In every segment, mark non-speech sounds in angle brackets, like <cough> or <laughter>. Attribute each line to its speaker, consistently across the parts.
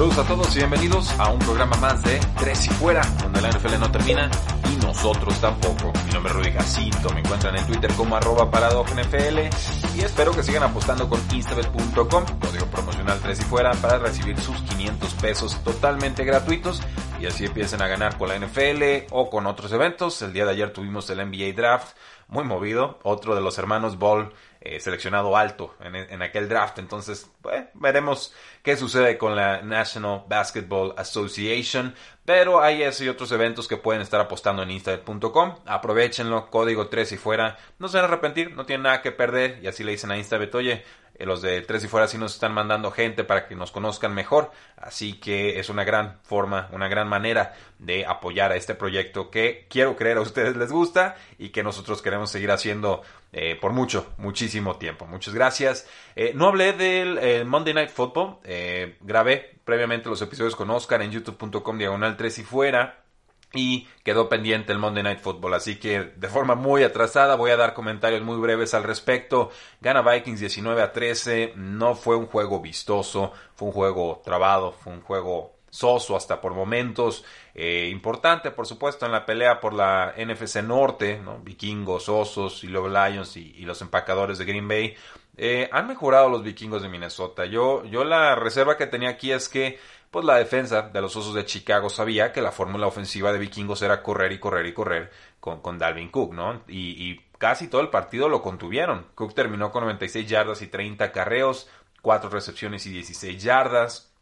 Speaker 1: Saludos a todos y bienvenidos a un programa más de Tres y Fuera, donde la NFL no termina y nosotros tampoco. Mi nombre es Rudy Jacinto, me encuentran en Twitter como arroba nfl y espero que sigan apostando con instabet.com, código promocional Tres y Fuera, para recibir sus 500 pesos totalmente gratuitos y así empiecen a ganar con la NFL o con otros eventos. El día de ayer tuvimos el NBA Draft, muy movido, otro de los hermanos Ball eh, seleccionado alto en, aquel draft. Entonces, pues, veremos qué sucede con la National Basketball Association. Pero hay ese y otros eventos que pueden estar apostando en instabet.com. Aprovechenlo, código 3 y fuera. No se van a arrepentir, no tienen nada que perder. Y así le dicen a Instabet, oye, eh, los de Tres y Fuera sí nos están mandando gente para que nos conozcan mejor. Así que es una gran forma, una gran manera de apoyar a este proyecto que quiero creer a ustedes les gusta y que nosotros queremos seguir haciendo eh, por mucho, muchísimo tiempo. Muchas gracias. Eh, no hablé del Monday Night Football. grabé previamente los episodios con Oscar en youtube.com diagonal 3 y fuera y quedó pendiente el Monday Night Football. Así que de forma muy atrasada voy a dar comentarios muy breves al respecto. Gana Vikings 19 a 13. No fue un juego vistoso, fue un juego trabado, fue un juego soso hasta por momentos. Eh, importante, por supuesto, en la pelea por la NFC Norte, ¿no? vikingos, osos y los Lions y, los empacadores de Green Bay. Eh, han mejorado los vikingos de Minnesota. Yo, yo la reserva que tenía aquí es que pues la defensa de los Osos de Chicago sabía que la fórmula ofensiva de Vikingos era correr y correr y correr con, con Dalvin Cook, ¿no? Y, casi todo el partido lo contuvieron. Cook terminó con 96 yardas y 30 carreos, 4 recepciones y 16 yardas.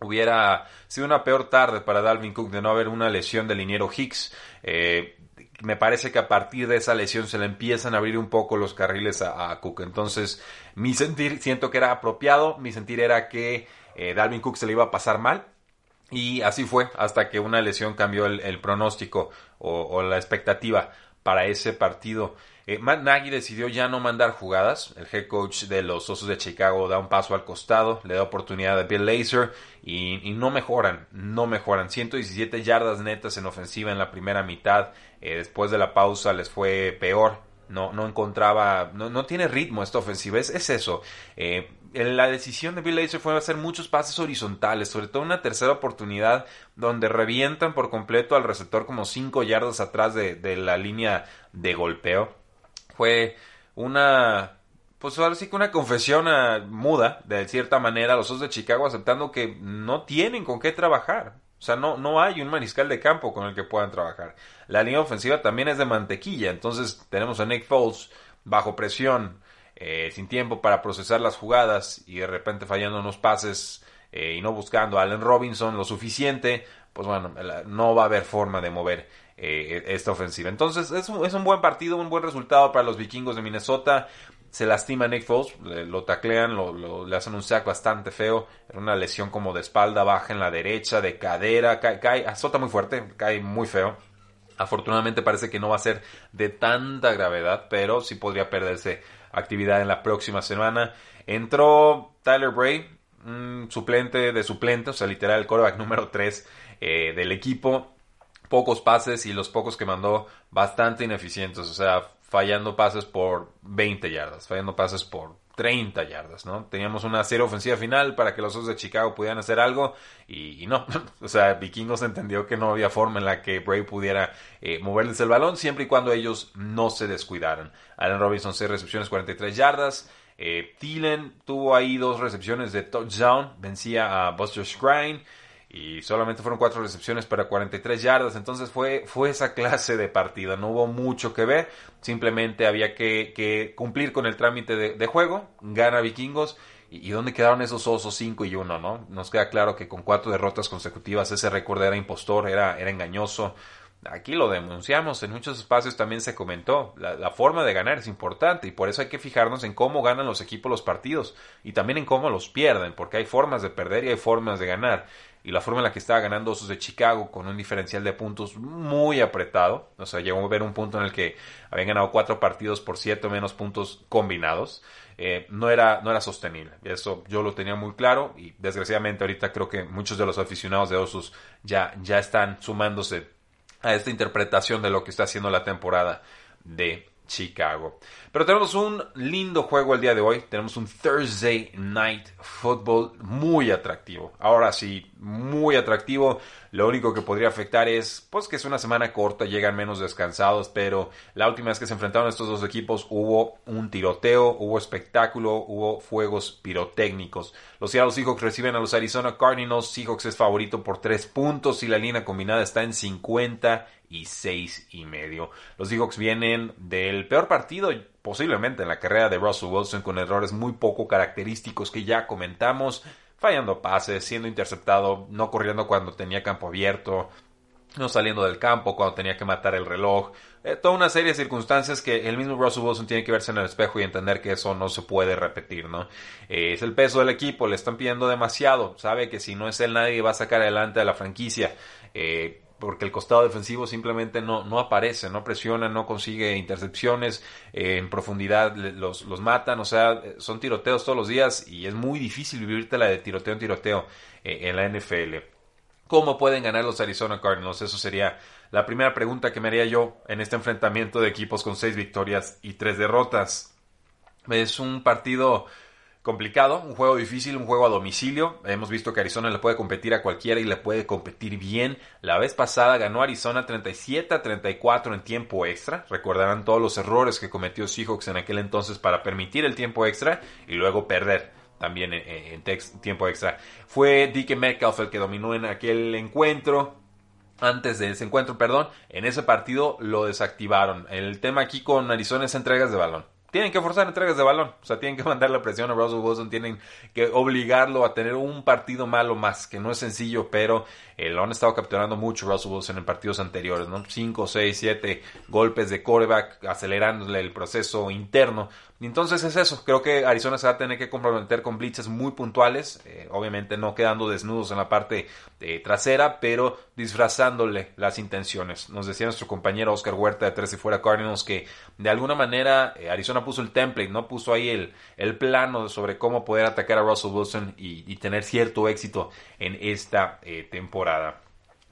Speaker 1: Hubiera sido una peor tarde para Dalvin Cook de no haber una lesión del liniero Hicks. Eh, me parece que a partir de esa lesión se le empiezan a abrir un poco los carriles a, Cook. Entonces, mi sentir, siento que era apropiado, mi sentir era que eh, Dalvin Cook se le iba a pasar mal. Y así fue, hasta que una lesión cambió el, pronóstico o, la expectativa para ese partido. Eh, Matt Nagy decidió ya no mandar jugadas. El head coach de los Osos de Chicago da un paso al costado, le da oportunidad a Bill Laser y, no mejoran, no mejoran. 117 yardas netas en ofensiva en la primera mitad. Eh, después de la pausa les fue peor. No, no encontraba, no, tiene ritmo esta ofensiva. Es, eso. Eh, la decisión de Bill Lazor fue hacer muchos pases horizontales, sobre todo una tercera oportunidad donde revientan por completo al receptor como cinco yardas atrás de, la línea de golpeo. Fue una, pues ahora que una confesión eh, muda, de cierta manera, a los dos de Chicago aceptando que no tienen con qué trabajar. O sea, no, no hay un mariscal de campo con el que puedan trabajar. La línea ofensiva también es de mantequilla, entonces tenemos a Nick Foles bajo presión eh, sin tiempo para procesar las jugadas y de repente fallando unos pases eh, y no buscando a Allen Robinson lo suficiente, pues bueno, no va a haber forma de mover eh, e-, esta ofensiva. Entonces es un, es un buen partido, un buen resultado para los vikingos de Minnesota se lastima Nick Foles, lo taclean, lo, le hacen un sack bastante feo, una lesión como de espalda baja en la derecha, de cadera, cae, azota muy fuerte, cae muy feo. Afortunadamente parece que no va a ser de tanta gravedad, pero sí podría perderse actividad en la próxima semana... Entró Tyler Bray, un suplente de suplente, o sea, literal, el coreback número 3 eh, del equipo. Pocos pases y los pocos que mandó bastante ineficientes. O sea, fallando pases por 20 yardas, fallando pases por 30 yardas, ¿no? Teníamos una cero ofensiva final para que los dos de Chicago pudieran hacer algo y, no, <laughs> o sea, Vikingos entendió que no había forma en la que Bray pudiera eh, moverles el balón siempre y cuando ellos no se descuidaran. Allen Robinson, seis recepciones, 43 yardas. Eh, Thielen tuvo ahí dos recepciones de touchdown, vencía a Buster Scrine y solamente fueron cuatro recepciones para 43 yardas. Entonces fue, fue esa clase de partida, No hubo mucho que ver. Simplemente había que, que cumplir con el trámite de, juego. Gana vikingos. ¿Y, ¿Y dónde quedaron esos osos 5 y 1? ¿no? Nos queda claro que con cuatro derrotas consecutivas ese récord era impostor, era, era engañoso. Aquí lo denunciamos, en muchos espacios también se comentó, la, forma de ganar es importante y por eso hay que fijarnos en cómo ganan los equipos los partidos y también en cómo los pierden, porque hay formas de perder y hay formas de ganar. Y la forma en la que estaba ganando Osos de Chicago con un diferencial de puntos muy apretado, o sea, llegó a ver un punto en el que habían ganado cuatro partidos por siete o menos puntos combinados, eh, no, era, no era sostenible. Eso yo lo tenía muy claro y desgraciadamente ahorita creo que muchos de los aficionados de Osos ya, ya están sumándose a esta interpretación de lo que está haciendo la temporada de Chicago. Pero tenemos un lindo juego el día de hoy. Tenemos un Thursday Night Football muy atractivo. Ahora sí, muy atractivo. Lo único que podría afectar es, pues que es una semana corta, llegan menos descansados, pero la última vez que se enfrentaron estos dos equipos hubo un tiroteo, hubo espectáculo, hubo fuegos pirotécnicos. Los Seattle Seahawks reciben a los Arizona Cardinals. Seahawks es favorito por 3 puntos y la línea combinada está en 50 y seis y medio. Los Seahawks vienen del peor partido posiblemente en la carrera de Russell Wilson con errores muy poco característicos que ya comentamos, fallando pases, siendo interceptado, no corriendo cuando tenía campo abierto, no saliendo del campo cuando tenía que matar el reloj, eh, toda una serie de circunstancias que el mismo Russell Wilson tiene que verse en el espejo y entender que eso no se puede repetir, ¿no? Eh, es el peso del equipo, le están pidiendo demasiado, sabe que si no es él nadie va a sacar adelante a la franquicia. Eh, porque el costado defensivo simplemente no, no aparece, no presiona, no consigue intercepciones, eh, en profundidad los, matan, o sea, son tiroteos todos los días y es muy difícil vivirte la de tiroteo en tiroteo eh, en la NFL. ¿Cómo pueden ganar los Arizona Cardinals? Eso sería la primera pregunta que me haría yo en este enfrentamiento de equipos con seis victorias y tres derrotas. Es un partido complicado, un juego difícil, un juego a domicilio. Hemos visto que Arizona le puede competir a cualquiera y le puede competir bien. La vez pasada ganó Arizona 37 34 en tiempo extra. Recordarán todos los errores que cometió Seahawks en aquel entonces para permitir el tiempo extra y luego perder también eh, eh, en, tiempo extra. Fue Dick Metcalf el que dominó en aquel encuentro antes de ese encuentro, perdón, en ese partido lo desactivaron. El tema aquí con Arizona es entregas de balón tienen que forzar entregas de balón. O sea, tienen que <laughs> mandar la presión a Russell Wilson, tienen que obligarlo a tener un partido malo más, que no es sencillo, pero el eh, lo han estado capturando mucho Russell Wilson en partidos anteriores, ¿no? 5, 6, 7 golpes de coreback, acelerándole el proceso interno entonces es eso. Creo que Arizona se va a tener que comprometer con blitzes muy puntuales. Eh, obviamente no quedando desnudos en la parte eh, trasera, pero disfrazándole las intenciones. Nos decía nuestro compañero Oscar Huerta de Tres y Fuera Cardinals que de alguna manera eh, Arizona puso el template, no puso ahí el, el, plano sobre cómo poder atacar a Russell Wilson y tener cierto éxito en esta temporada.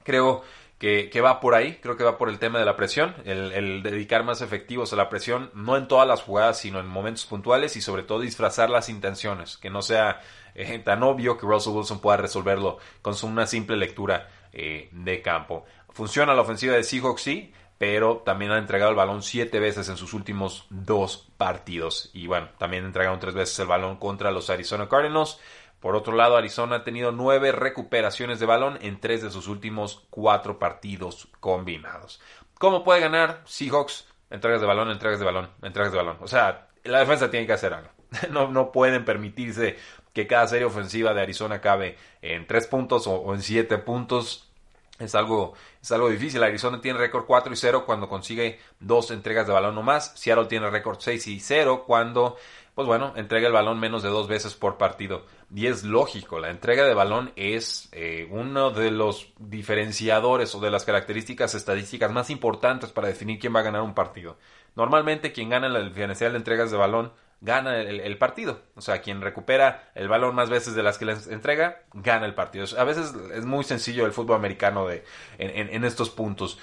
Speaker 1: Creo que, va por ahí, creo que va por el tema de la presión, el, dedicar más efectivos a la presión, no en todas las jugadas, sino en momentos puntuales y sobre todo disfrazar las intenciones, que no sea eh, tan obvio que Russell Wilson pueda resolverlo con una simple lectura eh, de campo. Funciona la ofensiva de Seahawks, sí, pero también ha entregado el balón siete veces en sus últimos dos partidos. Y bueno, también entregaron tres veces el balón contra los Arizona Cardinals por otro lado, Arizona ha tenido nueve recuperaciones de balón en tres de sus últimos cuatro partidos combinados. ¿Cómo puede ganar Seahawks? Entregas de balón, entregas de balón, entregas de balón. O sea, la defensa tiene que hacer algo. <laughs> No, no pueden permitirse que cada serie ofensiva de Arizona acabe en tres puntos o, en siete puntos. Es algo, es algo difícil. Arizona tiene récord 4 y 0 cuando consigue dos entregas de balón o más. Seattle tiene récord 6 y 0 cuando pues bueno, entrega el balón menos de dos veces por partido. Y es lógico, la entrega de balón es eh, uno de los diferenciadores o de las características estadísticas más importantes para definir quién va a ganar un partido. Normalmente quien gana la diferencial de entregas de balón gana el, partido. O sea, quien recupera el balón más veces de las que le entrega, gana el partido. A veces es muy sencillo el fútbol americano de, en, en estos puntos.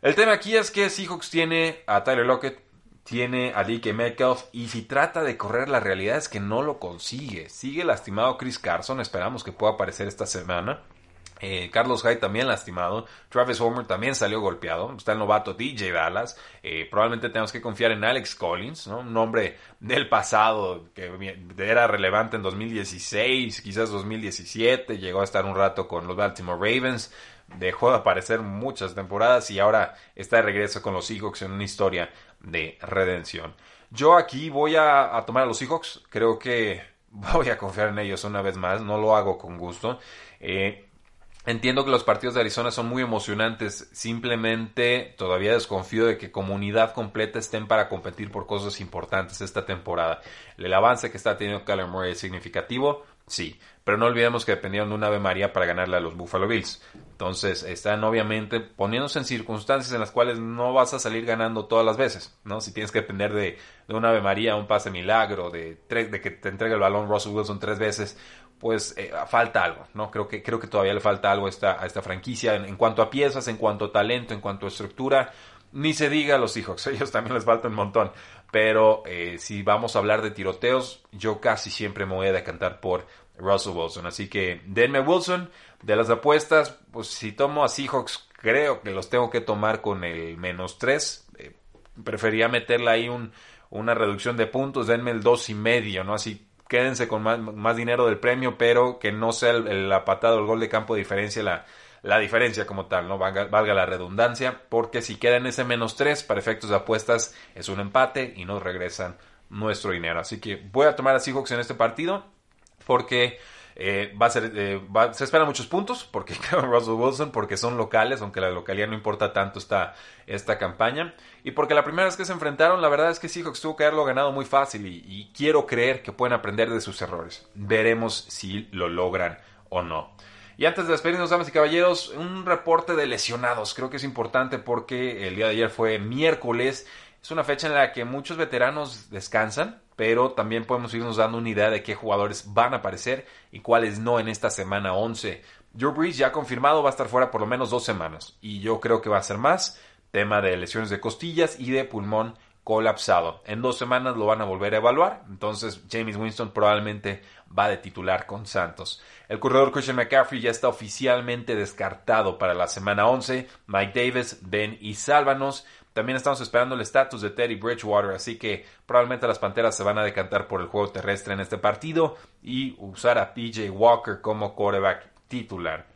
Speaker 1: El tema aquí es que Seahawks tiene a Tyler Lockett, tiene a DK Metcalf y si trata de correr la realidad es que no lo consigue. Sigue lastimado Chris Carson, esperamos que pueda aparecer esta semana. Eh, Carlos Hyde también lastimado, Travis Homer también salió golpeado, está el novato DJ Dallas, eh, probablemente tenemos que confiar en Alex Collins, un hombre del pasado que era relevante en 2016, quizás 2017, llegó a estar un rato con los Baltimore Ravens, dejó de aparecer muchas temporadas y ahora está de regreso con los Seahawks en una historia de redención. Yo aquí voy a, tomar a los Seahawks. Creo que <laughs> voy a confiar en ellos una vez más. No lo hago con gusto. Eh, entiendo que los partidos de Arizona son muy emocionantes. Simplemente todavía desconfío de que comunidad completa estén para competir por cosas importantes esta temporada. El avance que está teniendo Callum Murray es significativo. Sí, pero no olvidemos que dependieron de un Ave María para ganarle a los Buffalo Bills. Entonces, están obviamente poniéndose en circunstancias en las cuales no vas a salir ganando todas las veces, ¿no? Si tienes que depender de, de un Ave María, un pase milagro, de, tres, de que te entregue el balón Russell Wilson tres veces, pues eh, falta algo, ¿no? Creo que, creo que todavía le falta algo a esta, a esta franquicia en, cuanto a piezas, en cuanto a talento, en cuanto a estructura. Ni se diga a los Seahawks, <laughs> ellos también les falta un montón. Pero eh, si vamos a hablar de tiroteos, yo casi siempre me voy a decantar por Russell Wilson. Así que denme Wilson. De las apuestas, pues si tomo a Seahawks, creo que los tengo que tomar con el menos 3. Eh, prefería meterle ahí un, una reducción de puntos, denme el dos y medio, ¿no? Así quédense con más, dinero del premio, pero que no sea el, la el gol de campo de diferencia la, la diferencia como tal, ¿no? Valga, la redundancia, porque si queda en ese menos 3, para efectos de apuestas, es un empate y nos regresan nuestro dinero. Así que voy a tomar a Seahawks en este partido, porque eh, va a ser, eh, se esperan muchos puntos, porque <laughs> Russell Wilson, porque son locales, aunque la localidad no importa tanto esta, esta campaña, y porque la primera vez que se enfrentaron, la verdad es que Seahawks tuvo que haberlo ganado muy fácil, y quiero creer que pueden aprender de sus errores. Veremos si lo logran o no. Y antes de despedirnos, damas y caballeros, un reporte de lesionados. Creo que es importante porque el día de ayer fue miércoles. Es una fecha en la que muchos veteranos descansan, pero también podemos irnos dando una idea de qué jugadores van a aparecer y cuáles no en esta semana 11. Joe Brees ya confirmado va a estar fuera por lo menos dos semanas y yo creo que va a ser más. Tema de lesiones de costillas y de pulmón colapsado. En dos semanas lo van a volver a evaluar. Entonces, James Winston probablemente va de titular con Santos. El corredor Christian McCaffrey ya está oficialmente descartado para la semana 11. Mike Davis, Ben y sálvanos. También estamos esperando el estatus de Teddy Bridgewater, así que probablemente las Panteras se van a decantar por el juego terrestre en este partido y usar a PJ Walker como quarterback titular.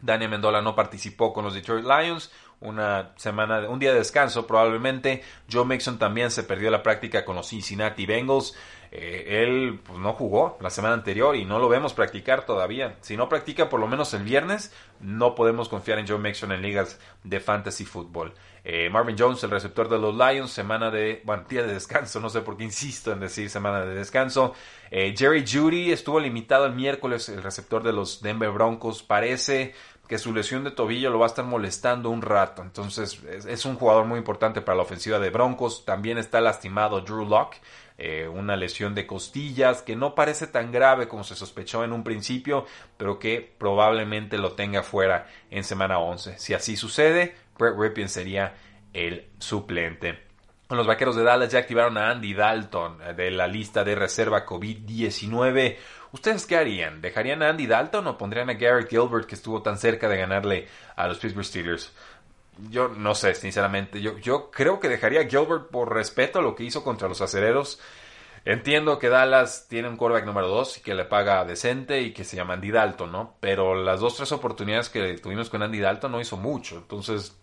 Speaker 1: Daniel Mendola no participó con los Detroit Lions. Una semana, un día de descanso probablemente. Joe Mixon también se perdió la práctica con los Cincinnati Bengals. Eh, él pues, no jugó la semana anterior y no lo vemos practicar todavía. Si no practica por lo menos el viernes, no podemos confiar en Joe Mixon en ligas de fantasy fútbol. Eh, Marvin Jones, el receptor de los Lions, semana de, bueno, día de descanso, no sé por qué insisto en decir semana de descanso. Eh, Jerry Judy estuvo limitado el miércoles, el receptor de los Denver Broncos, parece que su lesión de tobillo lo va a estar molestando un rato, entonces es, un jugador muy importante para la ofensiva de Broncos, también está lastimado Drew Locke, eh, una lesión de costillas que no parece tan grave como se sospechó en un principio, pero que probablemente lo tenga fuera en semana 11. Si así sucede, Brett Ripien sería el suplente. Los vaqueros de Dallas ya activaron a Andy Dalton eh, de la lista de reserva COVID-19. ¿Ustedes qué harían? ¿Dejarían a Andy Dalton o pondrían a Garrett Gilbert que estuvo tan cerca de ganarle a los Pittsburgh Steelers? Yo no sé, sinceramente. Yo, creo que dejaría a Gilbert por respeto a lo que hizo contra los acereros. Entiendo que Dallas tiene un quarterback número 2 y que le paga decente y que se llama Andy Dalton, ¿no? Pero las dos, tres oportunidades que tuvimos con Andy Dalton no hizo mucho. Entonces,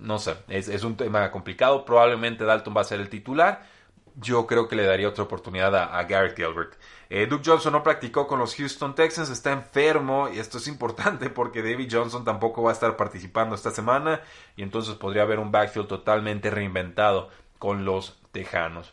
Speaker 1: no sé, es, un tema complicado. Probablemente Dalton va a ser el titular. Yo creo que le daría otra oportunidad a, Garrett Gilbert. Eh, Duke Johnson no practicó con los Houston Texans, está enfermo y esto es importante <laughs> porque David Johnson tampoco va a estar participando esta semana y entonces podría haber un backfield totalmente reinventado con los Tejanos.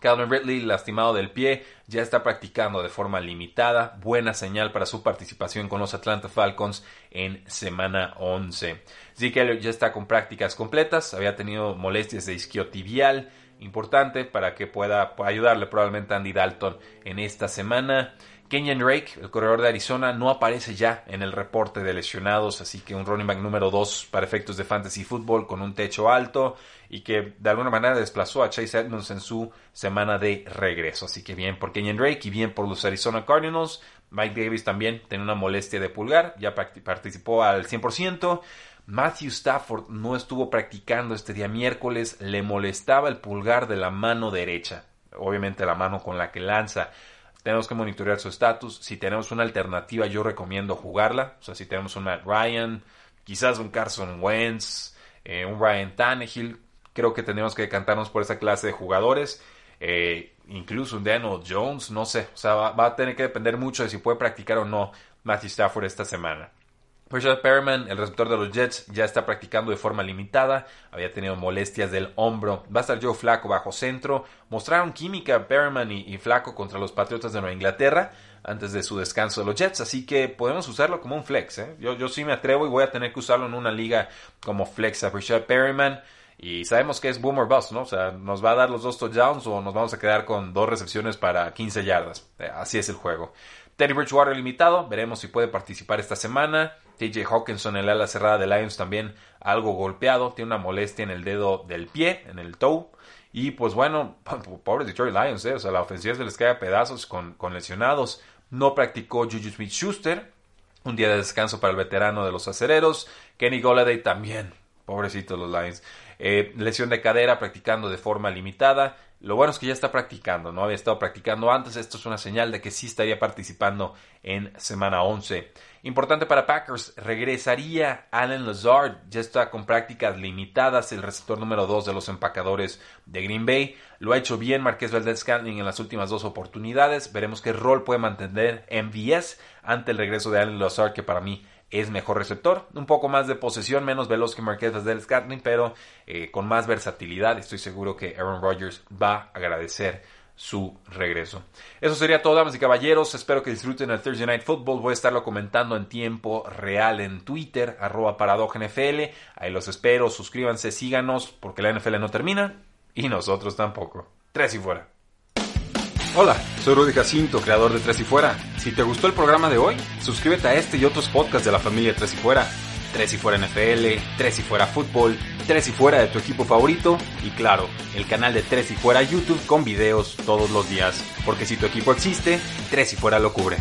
Speaker 1: Calvin Ridley, lastimado del pie, ya está practicando de forma limitada, buena señal para su participación con los Atlanta Falcons en semana 11. Zeke ya está con prácticas completas, había tenido molestias de isquiotibial, importante para que pueda ayudarle probablemente Andy Dalton en esta semana. Kenyon Drake, el corredor de Arizona, no aparece ya en el reporte de lesionados, así que un running back número 2 para efectos de fantasy football con un techo alto y que de alguna manera desplazó a Chase Edmonds en su semana de regreso. Así que bien por Kenyon Drake y bien por los Arizona Cardinals. Mike Davis también tiene una molestia de pulgar, ya participó al 100%. Matthew Stafford no estuvo practicando este día miércoles, le molestaba el pulgar de la mano derecha, obviamente la mano con la que lanza tenemos que monitorear su estatus. Si tenemos una alternativa, yo recomiendo jugarla. O sea, si tenemos un Matt Ryan, quizás un Carson Wentz, eh, un Ryan Tannehill, creo que tenemos que decantarnos por esa clase de jugadores. Eh, incluso un Daniel Jones, no sé. O sea, va, va, a tener que depender mucho de si puede practicar o no Matthew Stafford esta semana. Richard Perriman, el receptor de los Jets, ya está practicando de forma limitada, había tenido molestias del hombro. Va a estar Joe Flaco bajo centro. Mostraron química Perriman y, Flaco contra los Patriotas de Nueva Inglaterra antes de su descanso de los Jets, así que podemos usarlo como un flex. ¿eh? Yo, yo sí me atrevo y voy a tener que usarlo en una liga como flex a Richard Perryman. Y sabemos que es boomer bust, ¿no? O sea, nos va a dar los dos touchdowns o nos vamos a quedar con dos recepciones para 15 yardas. Eh, así es el juego. Teddy Bridgewater limitado, veremos si puede participar esta semana. TJ Hawkinson, la ala cerrada de Lions, también algo golpeado, tiene una molestia en el dedo del pie, en el toe. Y pues bueno, <laughs> pobres Detroit Lions, eh, o sea, la ofensiva se les cae a pedazos con, lesionados. No practicó Juju Smith Schuster, un día de descanso para el veterano de los acereros. Kenny Goladay también, pobrecitos los Lions. Eh, lesión de cadera practicando de forma limitada. Lo bueno es que ya está practicando, no había estado practicando antes. Esto es una señal de que sí estaría participando en semana 11. Importante para Packers, regresaría Allen Lazard. Ya está con prácticas limitadas, el receptor número 2 de los empacadores de Green Bay. Lo ha hecho bien Marqués Valdez en las últimas dos oportunidades. Veremos qué rol puede mantener en MVS ante el regreso de Allen Lazard, que para mí es mejor receptor, un poco más de posesión, menos veloz que Marquez del Scantling, pero eh, con más versatilidad. Estoy seguro que Aaron Rodgers va a agradecer su regreso. Eso sería todo, damas y caballeros. Espero que disfruten el Thursday Night Football. Voy a estarlo comentando en tiempo real en Twitter, arroba NFL. Ahí los espero, suscríbanse, síganos, porque la NFL no termina y nosotros tampoco. Tres y fuera. Hola, soy Rudy Jacinto, creador de Tres y Fuera. Si te gustó el programa de hoy, suscríbete a este y otros podcasts de la familia Tres y Fuera. Tres y Fuera NFL, Tres y Fuera Fútbol, Tres y Fuera de tu equipo favorito y claro, el canal de Tres y Fuera YouTube con videos todos los días. Porque si tu equipo existe, Tres y Fuera lo cubre.